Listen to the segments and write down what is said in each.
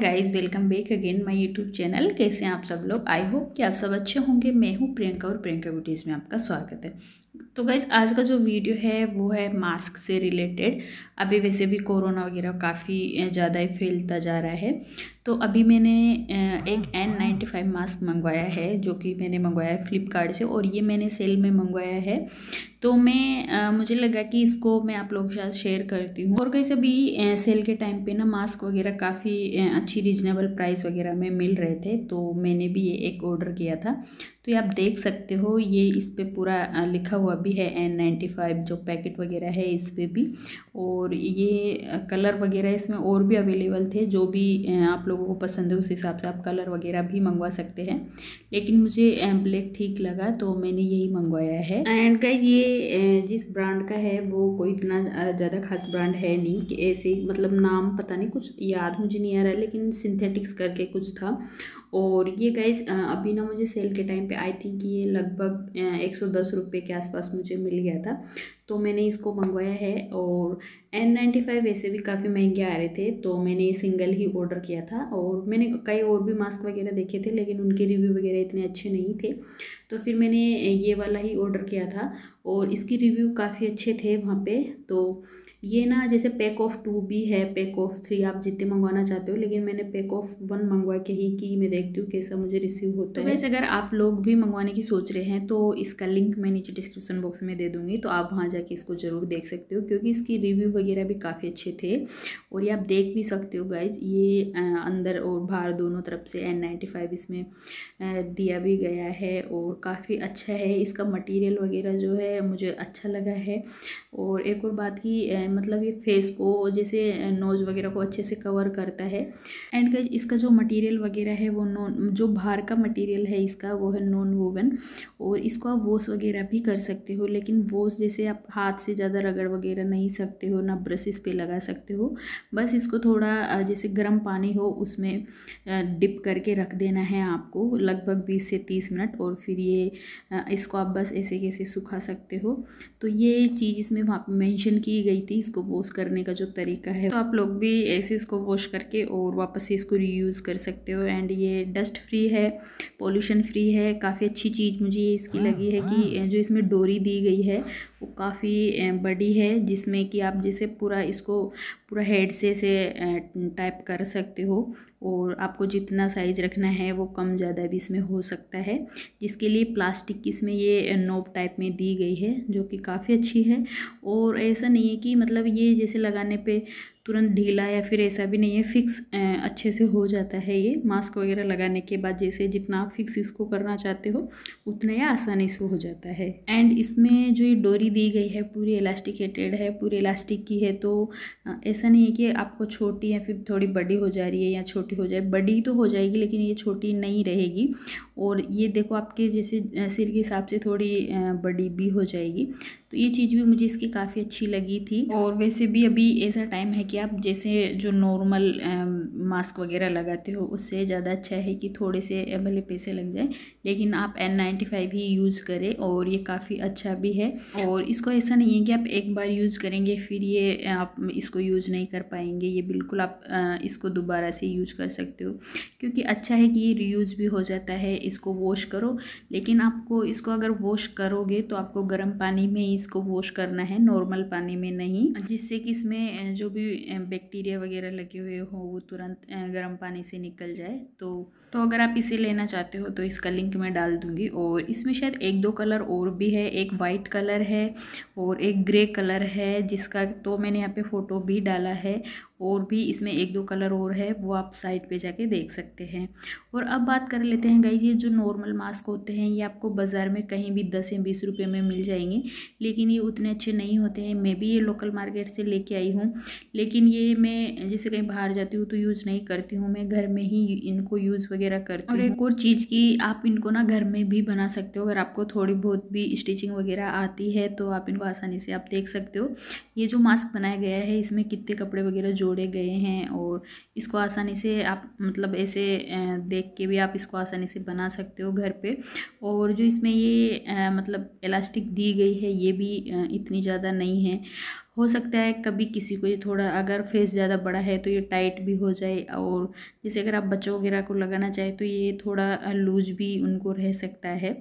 Guys welcome back again my YouTube channel कैसे हैं आप सब लोग आई होप कि आप सब अच्छे होंगे मैं हूँ प्रियंका और प्रियंका ब्यूटीज़ में आपका स्वागत है तो गैस आज का जो वीडियो है वो है मास्क से रिलेटेड अभी वैसे भी कोरोना वगैरह काफ़ी ज़्यादा ही फैलता जा रहा है तो अभी मैंने एक एन नाइन्टी फाइव मास्क मंगवाया है जो कि मैंने मंगवाया है फ्लिपकार्ट से और ये मैंने सेल में मंगवाया है तो मैं आ, मुझे लगा कि इसको मैं आप लोगों के साथ शेयर करती हूँ और कैसे अभी सेल के टाइम पे ना मास्क वगैरह काफ़ी अच्छी रीजनेबल प्राइस वगैरह में मिल रहे थे तो मैंने भी ये एक ऑर्डर किया था तो ये आप देख सकते हो ये इस पर पूरा लिखा हुआ भी है एन नाइन्टी फाइव जो पैकेट वगैरह है इस पर भी और ये कलर वगैरह इसमें और भी अवेलेबल थे जो भी आप लोगों को पसंद है उस हिसाब से आप कलर वगैरह भी मंगवा सकते हैं लेकिन मुझे ब्लैक ठीक लगा तो मैंने यही मंगवाया है एंड का ये जिस ब्रांड का है वो कोई इतना ज़्यादा खास ब्रांड है नहीं कि ऐसे मतलब नाम पता नहीं कुछ याद मुझे नहीं आ रहा है लेकिन सिंथेटिक्स करके कुछ था और ये गाइज अभी ना मुझे सेल के टाइम पे आई थिंक ये लगभग एक सौ दस रुपये के आसपास मुझे मिल गया था तो मैंने इसको मंगवाया है और एन नाइन्टी फाइव वैसे भी काफ़ी महंगे आ रहे थे तो मैंने सिंगल ही ऑर्डर किया था और मैंने कई और भी मास्क वगैरह देखे थे लेकिन उनके रिव्यू वगैरह इतने अच्छे नहीं थे तो फिर मैंने ये वाला ही ऑर्डर किया था और इसकी रिव्यू काफ़ी अच्छे थे वहाँ पर तो ये ना जैसे पैक ऑफ टू भी है पैक ऑफ थ्री आप जितने मंगवाना चाहते हो लेकिन मैंने पैक ऑफ वन मंगवा के ही कि मैं देखती हूँ कैसा मुझे रिसीव होता तो है वैसे अगर आप लोग भी मंगवाने की सोच रहे हैं तो इसका लिंक मैं नीचे डिस्क्रिप्शन बॉक्स में दे दूँगी तो आप वहाँ जा जाके इसको ज़रूर देख सकते हो क्योंकि इसकी रिव्यू वगैरह भी काफ़ी अच्छे थे और ये आप देख भी सकते हो गाइज ये अंदर और बाहर दोनों तरफ से एन नाइन्टी फाइव इसमें दिया भी गया है और काफ़ी अच्छा है इसका मटीरियल वगैरह जो है मुझे अच्छा लगा है और एक और बात की मतलब ये फेस को जैसे नोज़ वगैरह को अच्छे से कवर करता है एंड गाइज इसका जो मटीरियल वगैरह है वो नॉन जो बाहर का मटीरियल है इसका वो है नॉन वोवन और इसको आप वॉश वगैरह भी कर सकते हो लेकिन वॉश जैसे आप आप हाथ से ज़्यादा रगड़ वगैरह नहीं सकते हो ना ब्रशेस पे लगा सकते हो बस इसको थोड़ा जैसे गर्म पानी हो उसमें डिप करके रख देना है आपको लगभग बीस से तीस मिनट और फिर ये इसको आप बस ऐसे कैसे सुखा सकते हो तो ये चीज़ इसमें वहाँ पर मैंशन की गई थी इसको वॉश करने का जो तरीका है तो आप लोग भी ऐसे इसको वॉश करके और वापस से इसको रीयूज़ कर सकते हो एंड ये डस्ट फ्री है पोल्यूशन फ्री है काफ़ी अच्छी चीज़ मुझे इसकी लगी है कि हाँ। जो इसमें डोरी दी गई है वो काफ़ी बड़ी है जिसमें कि आप जैसे पूरा इसको पूरा हेड से से टाइप कर सकते हो और आपको जितना साइज़ रखना है वो कम ज़्यादा भी इसमें हो सकता है जिसके लिए प्लास्टिक की इसमें ये नोब टाइप में दी गई है जो कि काफ़ी अच्छी है और ऐसा नहीं है कि मतलब ये जैसे लगाने पे तुरंत ढीला या फिर ऐसा भी नहीं है फिक्स अच्छे से हो जाता है ये मास्क वगैरह लगाने के बाद जैसे जितना आप फिक्स इसको करना चाहते हो उतना ही आसानी से हो जाता है एंड इसमें जो ये डोरी दी गई है पूरी इलास्टिकेटेड है पूरी इलास्टिक की है तो ऐसा नहीं है कि आपको छोटी या फिर थोड़ी बड़ी हो जा रही है या छोटी छोटी हो जाए बड़ी तो हो जाएगी लेकिन ये छोटी नहीं रहेगी और ये देखो आपके जैसे सिर के हिसाब से थोड़ी बड़ी भी हो जाएगी तो ये चीज़ भी मुझे इसकी काफ़ी अच्छी लगी थी और वैसे भी अभी ऐसा टाइम है कि आप जैसे जो नॉर्मल मास्क वगैरह लगाते हो उससे ज़्यादा अच्छा है कि थोड़े से भले पैसे लग जाए लेकिन आप एन नाइन्टी फाइव ही यूज़ करें और ये काफ़ी अच्छा भी है और इसको ऐसा नहीं है कि आप एक बार यूज़ करेंगे फिर ये आप इसको यूज़ नहीं कर पाएंगे ये बिल्कुल आप इसको दोबारा से यूज कर सकते हो क्योंकि अच्छा है कि ये रीयूज़ भी हो जाता है इसको वॉश करो लेकिन आपको इसको अगर वॉश करोगे तो आपको गर्म पानी में ही इसको वॉश करना है नॉर्मल पानी में नहीं जिससे कि इसमें जो भी बैक्टीरिया वगैरह लगे हुए हो वो तुरंत गर्म पानी से निकल जाए तो तो अगर आप इसे लेना चाहते हो तो इसका लिंक मैं डाल दूँगी और इसमें शायद एक दो कलर और भी है एक वाइट कलर है और एक ग्रे कलर है जिसका तो मैंने यहाँ पे फ़ोटो भी डाला है और भी इसमें एक दो कलर और है वो आप साइट पे जाके देख सकते हैं और अब बात कर लेते हैं गाई ये जो नॉर्मल मास्क होते हैं ये आपको बाज़ार में कहीं भी दस या बीस रुपये में मिल जाएंगे लेकिन ये उतने अच्छे नहीं होते हैं मैं भी ये लोकल मार्केट से लेके आई हूँ लेकिन ये मैं जैसे कहीं बाहर जाती हूँ तो यूज़ नहीं करती हूँ मैं घर में ही इनको यूज़ वगैरह करती हूँ और एक और चीज़ की आप इनको ना घर में भी बना सकते हो अगर आपको थोड़ी बहुत भी स्टिचिंग वगैरह आती है तो आप इनको आसानी से आप देख सकते हो ये जो मास्क बनाया गया है इसमें कितने कपड़े वगैरह जोड़े गए हैं और इसको आसानी से आप मतलब ऐसे देख के भी आप इसको आसानी से बना बना सकते हो घर पे और जो इसमें ये आ, मतलब इलास्टिक दी गई है ये भी आ, इतनी ज़्यादा नहीं है हो सकता है कभी किसी को ये थोड़ा अगर फेस ज़्यादा बड़ा है तो ये टाइट भी हो जाए और जैसे अगर आप बच्चों वगैरह को लगाना चाहें तो ये थोड़ा लूज भी उनको रह सकता है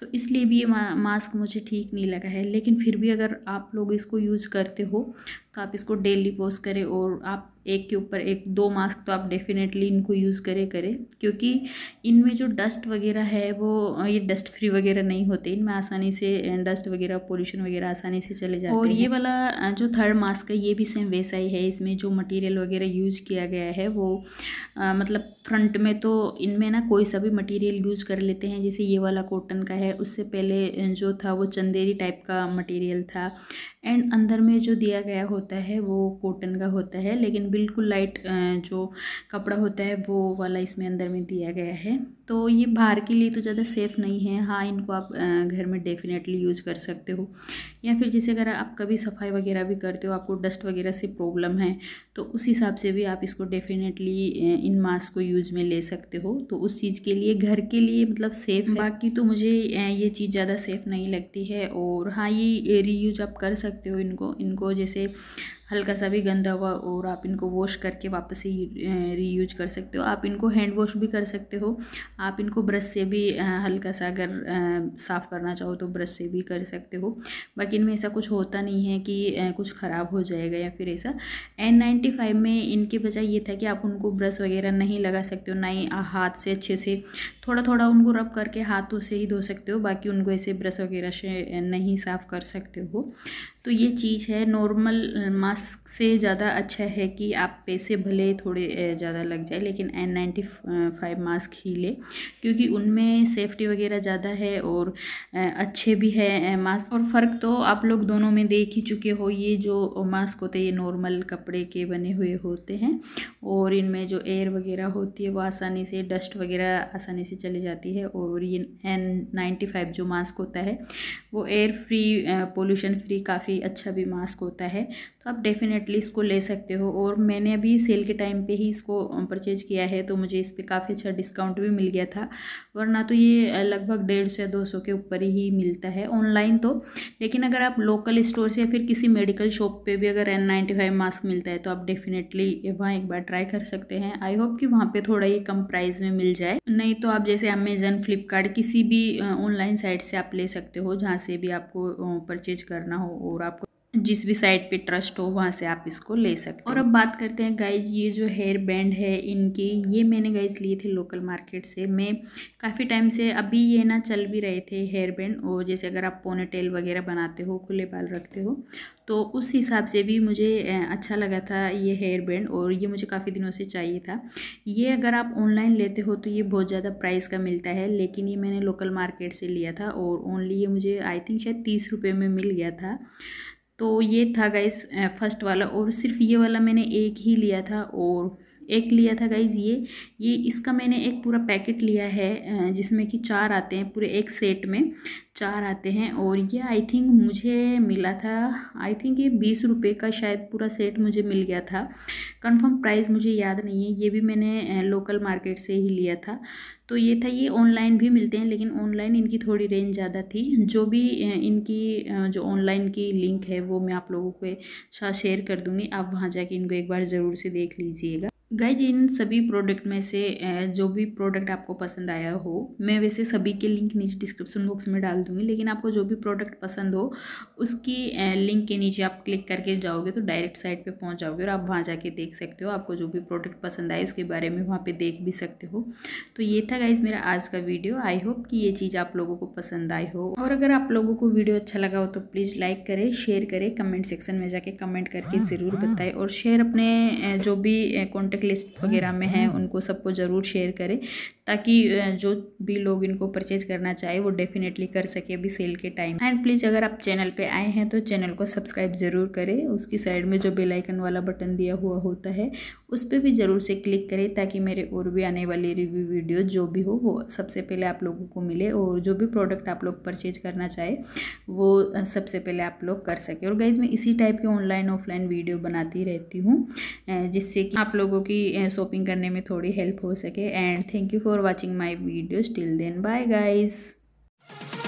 तो इसलिए भी ये मा, मास्क मुझे ठीक नहीं लगा है लेकिन फिर भी अगर आप लोग इसको यूज़ करते हो तो आप इसको डेली वॉश करें और आप एक के ऊपर एक दो मास्क तो आप डेफिनेटली इनको यूज़ करें करें क्योंकि इनमें जो डस्ट वगैरह है वो ये डस्ट फ्री वगैरह नहीं होते इनमें आसानी से डस्ट वगैरह पोल्यूशन वगैरह आसानी से चले जाते हैं और ये वाला जो थर्ड मास्क है ये भी सेम वैसा ही है इसमें जो मटेरियल वगैरह यूज किया गया है वो आ, मतलब फ्रंट में तो इनमें ना कोई सा भी मटेरियल यूज कर लेते हैं जैसे ये वाला कॉटन का है उससे पहले जो था वो चंदेरी टाइप का मटेरियल था एंड अंदर में जो दिया गया होता है वो कॉटन का होता है लेकिन बिल्कुल लाइट जो कपड़ा होता है वो वाला इसमें अंदर में दिया गया है तो ये बाहर के लिए तो ज़्यादा सेफ़ नहीं है हाँ इनको आप घर में डेफिनेटली यूज़ कर सकते हो या फिर जैसे अगर आप कभी सफाई वगैरह वगैरह भी करते हो आपको डस्ट वगैरह से प्रॉब्लम है तो उस हिसाब से भी आप इसको डेफिनेटली इन मास्क को यूज़ में ले सकते हो तो उस चीज़ के लिए घर के लिए मतलब सेफ़ है बाकी तो मुझे ये चीज़ ज़्यादा सेफ़ नहीं लगती है और हाँ ये री आप कर सकते हो इनको इनको जैसे हल्का सा भी गंदा हुआ और आप इनको वॉश करके वापस से रीयूज कर सकते हो आप इनको हैंड वॉश भी कर सकते हो आप इनको ब्रश से भी हल्का सा अगर साफ़ करना चाहो तो ब्रश से भी कर सकते हो बाकी इनमें ऐसा कुछ होता नहीं है कि कुछ ख़राब हो जाएगा या फिर ऐसा एन नाइन्टी फाइव में इनके बजाय ये था कि आप उनको ब्रश वगैरह नहीं लगा सकते हो ना ही हाथ से अच्छे से थोड़ा थोड़ा उनको रब करके हाथों से ही धो सकते हो बाकी उनको ऐसे ब्रश वगैरह से नहीं साफ़ कर सकते हो तो ये चीज़ है नॉर्मल मास्क मास्क से ज़्यादा अच्छा है कि आप पैसे भले थोड़े ज़्यादा लग जाए लेकिन एन नाइन्टी फाइव मास्क ही ले क्योंकि उनमें सेफ्टी वगैरह ज़्यादा है और अच्छे भी है मास्क और फ़र्क तो आप लोग दोनों में देख ही चुके हो ये जो मास्क होते हैं ये नॉर्मल कपड़े के बने हुए होते हैं और इनमें जो एयर वगैरह होती है वो आसानी से डस्ट वगैरह आसानी से चली जाती है और ये एन नाइन्टी फाइव जो मास्क होता है वो एयर फ्री पोल्यूशन फ्री काफ़ी अच्छा भी मास्क होता है तो आप डेफ़िनेटली इसको ले सकते हो और मैंने अभी सेल के टाइम पे ही इसको परचेज किया है तो मुझे इस पर काफ़ी अच्छा डिस्काउंट भी मिल गया था वरना तो ये लगभग डेढ़ सौ या दो सौ के ऊपर ही मिलता है ऑनलाइन तो लेकिन अगर आप लोकल स्टोर से या फिर किसी मेडिकल शॉप पर भी अगर एन नाइन्टी फाइव मास्क मिलता है तो आप डेफ़िनेटली वहाँ एक बार ट्राई कर सकते हैं आई होप कि वहाँ पर थोड़ा ये कम प्राइस में मिल जाए नहीं तो आप जैसे अमेजन फ्लिपकार्ट किसी भी ऑनलाइन साइट से आप ले सकते हो जहाँ से भी आपको परचेज करना हो और आपको जिस भी साइड पे ट्रस्ट हो वहाँ से आप इसको ले सकते हो और अब बात करते हैं गाइज ये जो हेयर बैंड है इनके ये मैंने गाइज लिए थे लोकल मार्केट से मैं काफ़ी टाइम से अभी ये ना चल भी रहे थे हेयर बैंड और जैसे अगर आप पोने टेल वगैरह बनाते हो खुले बाल रखते हो तो उस हिसाब से भी मुझे अच्छा लगा था ये हेयर बैंड और ये मुझे काफ़ी दिनों से चाहिए था ये अगर आप ऑनलाइन लेते हो तो ये बहुत ज़्यादा प्राइस का मिलता है लेकिन ये मैंने लोकल मार्केट से लिया था और ओनली ये मुझे आई थिंक शायद तीस रुपये में मिल गया था तो ये था गाइस फर्स्ट वाला और सिर्फ ये वाला मैंने एक ही लिया था और एक लिया था गाइज़ ये ये इसका मैंने एक पूरा पैकेट लिया है जिसमें कि चार आते हैं पूरे एक सेट में चार आते हैं और ये आई थिंक मुझे मिला था आई थिंक ये बीस रुपये का शायद पूरा सेट मुझे मिल गया था कंफर्म प्राइस मुझे याद नहीं है ये भी मैंने लोकल मार्केट से ही लिया था तो ये था ये ऑनलाइन भी मिलते हैं लेकिन ऑनलाइन इनकी थोड़ी रेंज ज़्यादा थी जो भी इनकी जो ऑनलाइन की लिंक है वो मैं आप लोगों के साथ शेयर कर दूँगी आप वहाँ जाके इनको एक बार ज़रूर से देख लीजिएगा गाइज इन सभी प्रोडक्ट में से जो भी प्रोडक्ट आपको पसंद आया हो मैं वैसे सभी के लिंक नीचे डिस्क्रिप्शन बॉक्स में डाल दूँगी लेकिन आपको जो भी प्रोडक्ट पसंद हो उसकी लिंक के नीचे आप क्लिक करके जाओगे तो डायरेक्ट साइट पे पहुंच जाओगे और आप वहां जाके देख सकते हो आपको जो भी प्रोडक्ट पसंद आए उसके बारे में वहाँ पर देख भी सकते हो तो ये था गाइज मेरा आज का वीडियो आई होप कि ये चीज़ आप लोगों को पसंद आई हो और अगर आप लोगों को वीडियो अच्छा लगा हो तो प्लीज़ लाइक करें शेयर करें कमेंट सेक्शन में जाके कमेंट करके हाँ, ज़रूर हाँ। बताएं और शेयर अपने जो भी कॉन्टैक्ट कॉन्टेक्ट लिस्ट हाँ, वगैरह में हैं हाँ। उनको सबको ज़रूर शेयर करें ताकि जो भी लोग इनको परचेज करना चाहे वो डेफिनेटली कर सके अभी सेल के टाइम एंड प्लीज़ अगर आप चैनल पे आए हैं तो चैनल को सब्सक्राइब ज़रूर करें उसकी साइड में जो बेलाइकन वाला बटन दिया हुआ होता है उस पर भी ज़रूर से क्लिक करें ताकि मेरे और भी आने वाले रिव्यू वीडियो जो भी हो वो सबसे पहले आप लोगों को मिले और जो भी प्रोडक्ट आप लोग परचेज करना चाहे वो सबसे पहले आप लोग कर सकें और गाइज मैं इसी टाइप के ऑनलाइन ऑफलाइन वीडियो बनाती रहती हूँ जिससे कि आप लोगों की शॉपिंग करने में थोड़ी हेल्प हो सके and thank you for watching my video till then bye guys